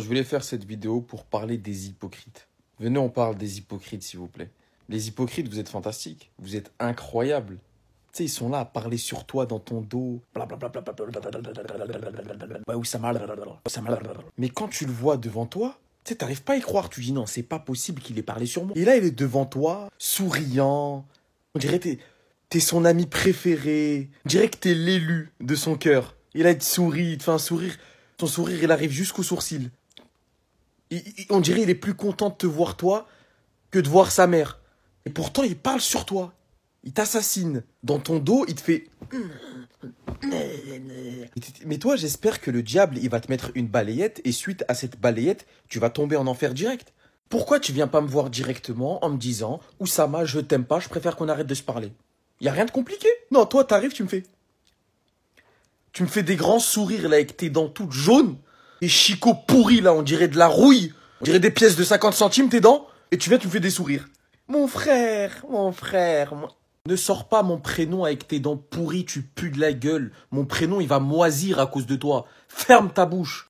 je voulais faire cette vidéo pour parler des hypocrites. Venez, on parle des hypocrites, s'il vous plaît. Les hypocrites, vous êtes fantastiques. Vous êtes incroyables. Tu sais, ils sont là à parler sur toi dans ton dos. Mais quand tu le vois devant toi, tu sais, t'arrives pas à y croire. Tu dis non, c'est pas possible qu'il ait parlé sur moi. Et là, il est devant toi, souriant. On dirait que t'es son ami préféré. On dirait que t'es l'élu de son cœur. Et là, il te sourit, il te fait un sourire. Son sourire, il arrive jusqu'aux sourcils on dirait qu'il est plus content de te voir toi que de voir sa mère. Et pourtant, il parle sur toi. Il t'assassine. Dans ton dos, il te fait. Mais toi, j'espère que le diable, il va te mettre une balayette et suite à cette balayette, tu vas tomber en enfer direct. Pourquoi tu viens pas me voir directement en me disant Oussama, je t'aime pas, je préfère qu'on arrête de se parler Y a rien de compliqué. Non, toi, t'arrives, tu me fais. Tu me fais des grands sourires là avec tes dents toutes jaunes. Des chicots pourris, là, on dirait de la rouille. On dirait des pièces de 50 centimes, tes dents. Et tu viens, tu me fais des sourires. Mon frère, mon frère. Ne sors pas mon prénom avec tes dents pourries, tu pues de la gueule. Mon prénom, il va moisir à cause de toi. Ferme ta bouche.